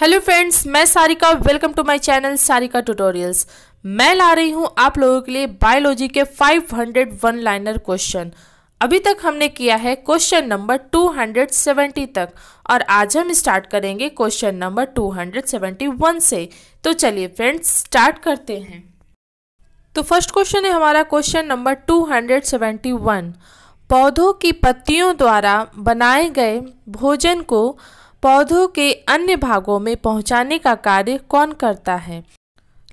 hello friends मैं Sarika welcome to my channel Sarika tutorials मैं ला रही हूं आप लोगों के लिए बायोलॉजी के हंड्रेड वन लाइनर क्वेश्चन अभी तक हमने किया है क्वेश्चन नंबर 270 तक और आज हम स्टार्ट करेंगे क्वेश्चन नंबर 271 से तो चलिए फ्रेंड्स स्टार्ट करते हैं तो फर्स्ट क्वेश्चन है हमारा क्वेश्चन नंबर टू पौधों की पत्तियों द्वारा बनाए गए भोजन को पौधों के अन्य भागों में पहुंचाने का कार्य कौन करता है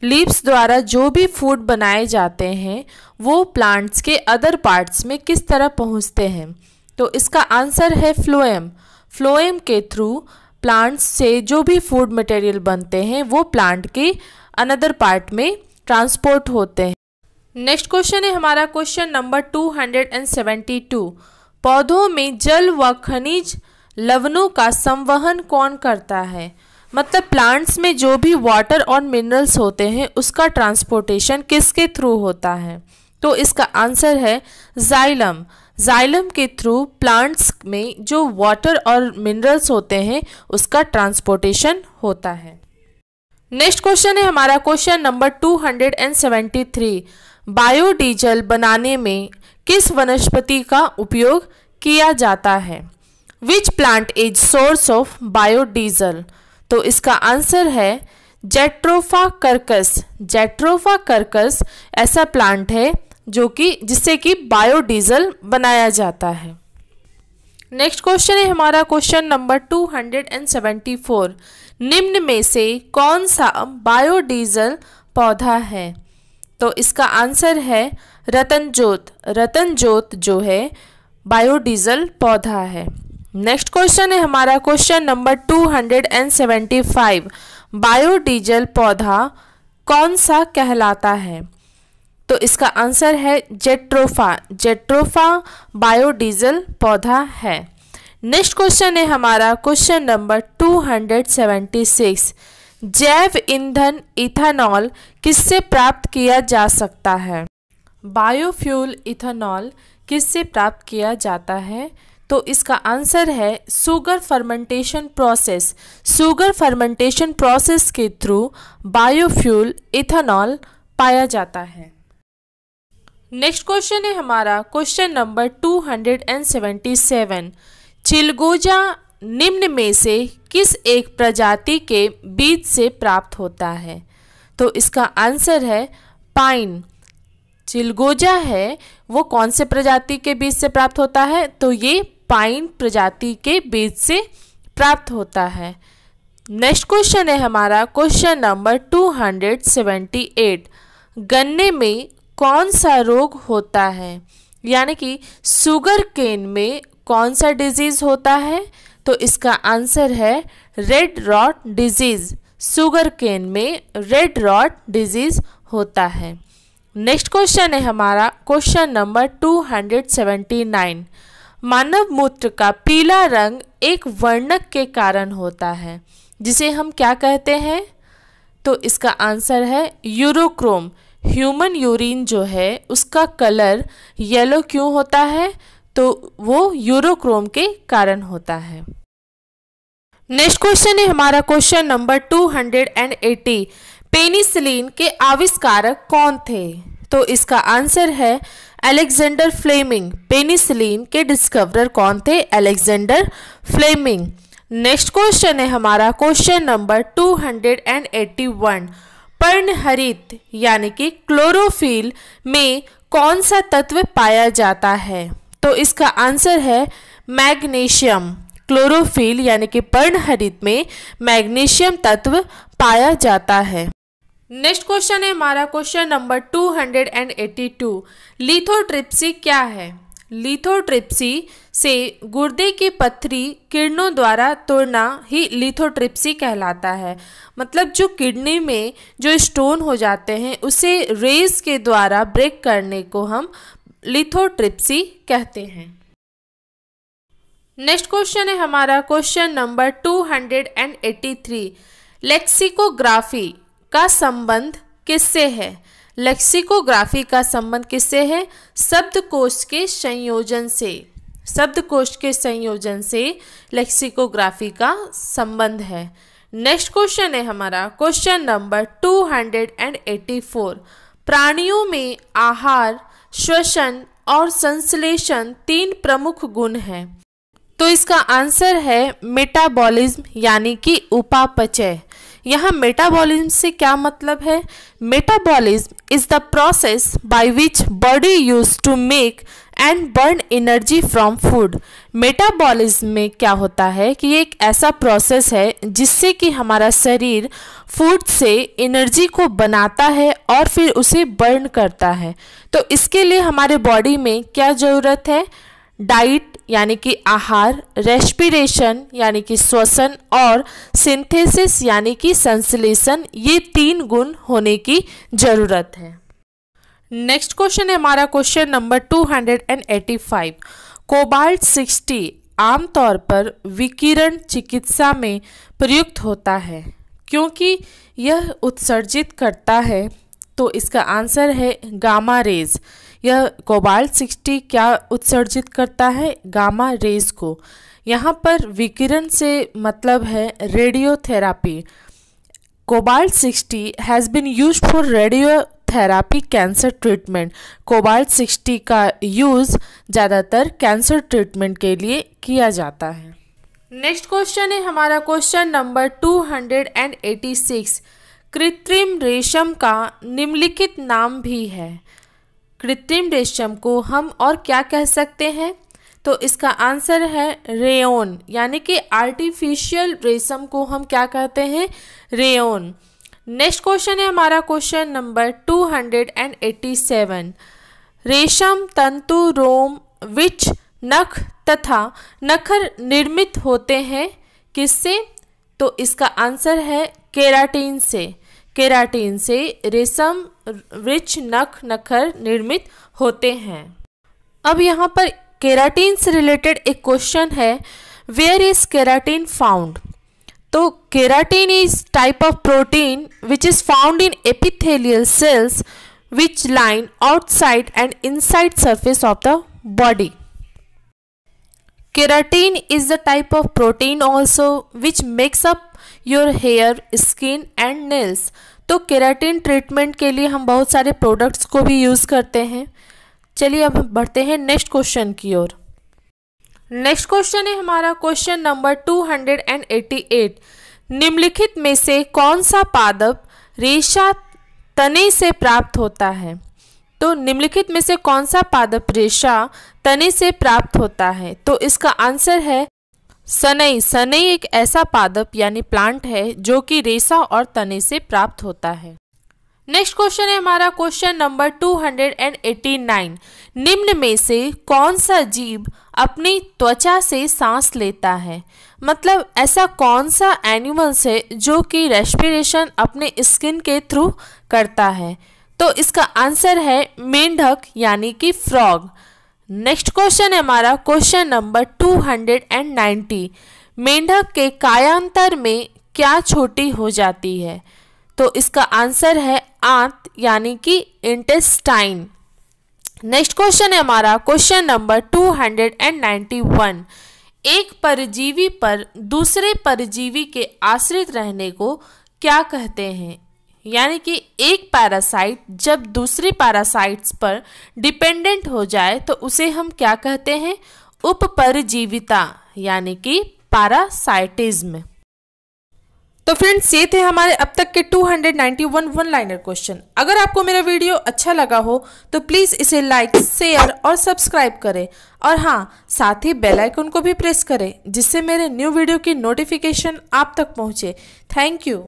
लीव्स द्वारा जो भी फूड बनाए जाते हैं वो प्लांट्स के अदर पार्ट्स में किस तरह पहुंचते हैं तो इसका आंसर है फ्लोएम फ्लोएम के थ्रू प्लांट्स से जो भी फूड मटेरियल बनते हैं वो प्लांट के अनदर पार्ट में ट्रांसपोर्ट होते हैं नेक्स्ट क्वेश्चन है हमारा क्वेश्चन नंबर 272 पौधों में जल व खनिज लवनों का संवहन कौन करता है मतलब प्लांट्स में जो भी वाटर और मिनरल्स होते हैं उसका ट्रांसपोर्टेशन किसके थ्रू होता है तो इसका आंसर है जाइलम जाइलम के थ्रू प्लांट्स में जो वाटर और मिनरल्स होते हैं उसका ट्रांसपोर्टेशन होता है नेक्स्ट क्वेश्चन है हमारा क्वेश्चन नंबर 273 बायोडीजल बनाने में किस वनस्पति का उपयोग किया जाता है which plant is source of biodiesel तो इसका आंसर है जेट्रोफा कर्कस जेट्रोफा कर्कस ऐसा प्लांट है जो कि जिससे कि बायोडीजल बनाया जाता है नेक्स्ट क्वेश्चन है हमारा क्वेश्चन नंबर 274 निम्न में से कौन सा बायोडीजल पौधा है तो इसका आंसर है रतनजोत रतनजोत जो है बायोडीजल पौधा है नेक्स्ट क्वेश्चन है हमारा क्वेश्चन नंबर 275 बायोडीजल पौधा कौन सा कहलाता है तो इसका आंसर है जेट्रोफा जेट्रोफा बायोडीजल पौधा है नेक्स्ट क्वेश्चन है हमारा क्वेश्चन नंबर 276 जैव ईंधन इथेनॉल किससे प्राप्त किया जा सकता है बायोफ्यूल इथेनॉल किससे प्राप्त किया जाता है तो इसका आंसर है sugar fermentation process sugar fermentation process के थ्रू बायोफ्यूल इथेनॉल पाया जाता है नेक्स्ट क्वेश्चन है हमारा क्वेश्चन नंबर 277 चिलगोजा निम्न में से किस एक प्रजाति के बीज से प्राप्त होता है तो इसका आंसर है पाइन चिलगोजा है वो कौन से प्रजाति के बीज से प्राप्त होता है तो ये पाइन प्रजाति के बीज से प्राप्त होता है नेक्स्ट क्वेश्चन है हमारा क्वेश्चन नंबर 278 गन्ने में कौन सा रोग होता है यानी कि शुगर केन में कौन सा डिजीज़ होता है तो इसका आंसर है red rot disease sugarcane में रेड रॉट डिजीज़ होता है नेक्स्ट क्वेश्चन है हमारा क्वेश्चन नंबर 279 मानव मूत्र का पीला रंग एक वर्णक के कारण होता है जिसे हम क्या कहते हैं तो इसका आंसर है यूरोक्रोम ह्यूमन यूरिन जो है उसका कलर येलो क्यों होता है तो वो यूरोक्रोम के कारण होता है नेक्स्ट क्वेश्चन है हमारा क्वेश्चन नंबर 280 पेनिसिलिन के आविष्कारक कौन थे तो इसका आंसर है अलेक्जेंडर फ्लेमिंग पेनिसलिन के डिस्कवरर कौन थे अलेक्जेंडर फ्लेमिंग नेक्स्ट क्वेश्चन है हमारा क्वेश्चन नंबर 281 पर्णहरित यानी कि क्लोरोफिल में कौन सा तत्व पाया जाता है तो इसका आंसर है मैग्नीशियम क्लोरोफिल यानी कि पर्णहरित में मैग्नीशियम तत्व पाया जाता है नेक्स्ट क्वेश्चन है हमारा क्वेश्चन नंबर 282 लिथोट्रिप्सी क्या है लिथोट्रिप्सी से गुर्दे की पथरी किरणों द्वारा तोड़ना ही लिथोट्रिप्सी कहलाता है मतलब जो किडनी में जो स्टोन हो जाते हैं उसे रेज के द्वारा ब्रेक करने को हम लिथोट्रिप्सी कहते हैं नेक्स्ट क्वेश्चन है हमारा क्वेश्चन नंबर 283 लेक्सिकोग्राफी का संबंध किससे है लेक्सिकोग्राफी का संबंध किससे है शब्दकोश के संयोजन से शब्दकोश के संयोजन से लेक्सिकोग्राफी का संबंध है नेक्स्ट क्वेश्चन है हमारा क्वेश्चन नंबर 284 प्राणियों में आहार श्वसन और संश्लेषण तीन प्रमुख गुण हैं तो इसका आंसर है मेटाबॉलिज्म यानी कि उपापचय यहाँ मेटाबॉलिज्म से क्या मतलब है metabolism is the process by which body use to make and burn energy from food metabolism में क्या होता है कि एक ऐसा प्रोसेस है जिससे कि हमारा शरीर फूड से एनर्जी को बनाता है और फिर उसे बर्न करता है तो इसके लिए हमारे बॉडी में क्या ज़रूरत है डाइट यानी कि आहार रेस्पिरेशन यानी कि श्वसन और सिंथेसिस यानी कि संश्लेषण ये तीन गुण होने की जरूरत है नेक्स्ट क्वेश्चन है हमारा क्वेश्चन नंबर 285 कोबाल्ट 60 आमतौर पर विकिरण चिकित्सा में प्रयुक्त होता है क्योंकि यह उत्सर्जित करता है तो इसका आंसर है गामा रेज यह कोबाल्ट सिक्सटी क्या उत्सर्जित करता है गामा रेज को यहाँ पर विकिरण से मतलब है radiotherapy cobalt sixty has been use for radio therapy cancer treatment cobalt sixty का यूज़ ज़्यादातर कैंसर ट्रीटमेंट के लिए किया जाता है नेक्स्ट क्वेश्चन है हमारा question number two hundred and eighty six कृत्रिम रेशम का निम्नलिखित नाम भी है कृत्रिम रेशम को हम और क्या कह सकते हैं तो इसका आंसर है रेओन यानी कि आर्टिफिशियल रेशम को हम क्या कहते हैं रेओन नेक्स्ट क्वेश्चन है हमारा क्वेश्चन नंबर 287 रेशम तंतु रोम विच नख तथा नखर निर्मित होते हैं किससे तो इसका आंसर है केराटीन से केराटिन से रेशम वृक्ष नख नखर निर्मित होते हैं अब यहाँ पर केराटीन से रिलेटेड एक क्वेश्चन है वेयर इज केराटीन फाउंड तो keratin is type of protein which is found in epithelial cells which line outside and inside surface of the body keratin is the type of protein also which makes up your hair skin and nails तो keratin treatment के लिए हम बहुत सारे products को भी use करते हैं चलिए अब बढ़ते हैं नेक्स्ट क्वेश्चन की ओर नेक्स्ट क्वेश्चन है हमारा क्वेश्चन नंबर 288 निम्नलिखित में से कौन सा पादप रेशा तने से प्राप्त होता है तो निम्नलिखित में से कौन सा पादप रेशा तने से प्राप्त होता है तो इसका आंसर है सनई सनई एक ऐसा पादप यानी प्लांट है जो कि रेशा और तने से प्राप्त होता है नेक्स्ट क्वेश्चन है हमारा क्वेश्चन नंबर 289 निम्न में से कौन सा जीव अपनी त्वचा से सांस लेता है मतलब ऐसा कौन सा एनिमल्स है जो कि रेस्पिरेशन अपने स्किन के थ्रू करता है तो इसका आंसर है मेंढक यानी कि फ्रॉग नेक्स्ट क्वेश्चन है हमारा क्वेश्चन नंबर 290 मेंढक के कायांतर में क्या छोटी हो जाती है तो इसका आंसर है आंत यानी कि इंटेस्टाइन नेक्स्ट क्वेश्चन है हमारा क्वेश्चन नंबर 291 एक परजीवी पर दूसरे परजीवी के आश्रित रहने को क्या कहते हैं यानी कि एक पैरासाइट जब दूसरे पैरासाइट्स पर डिपेंडेंट हो जाए तो उसे हम क्या कहते हैं उपपरजीविता यानी कि पैरासाइटिज्म तो फ्रेंड्स ये थे हमारे अब तक के 291 वन लाइनर क्वेश्चन अगर आपको मेरा वीडियो अच्छा लगा हो तो प्लीज़ इसे लाइक शेयर और सब्सक्राइब करें और हाँ साथ ही बेल आइकन को भी प्रेस करें जिससे मेरे न्यू वीडियो की नोटिफिकेशन आप तक पहुँचे थैंक यू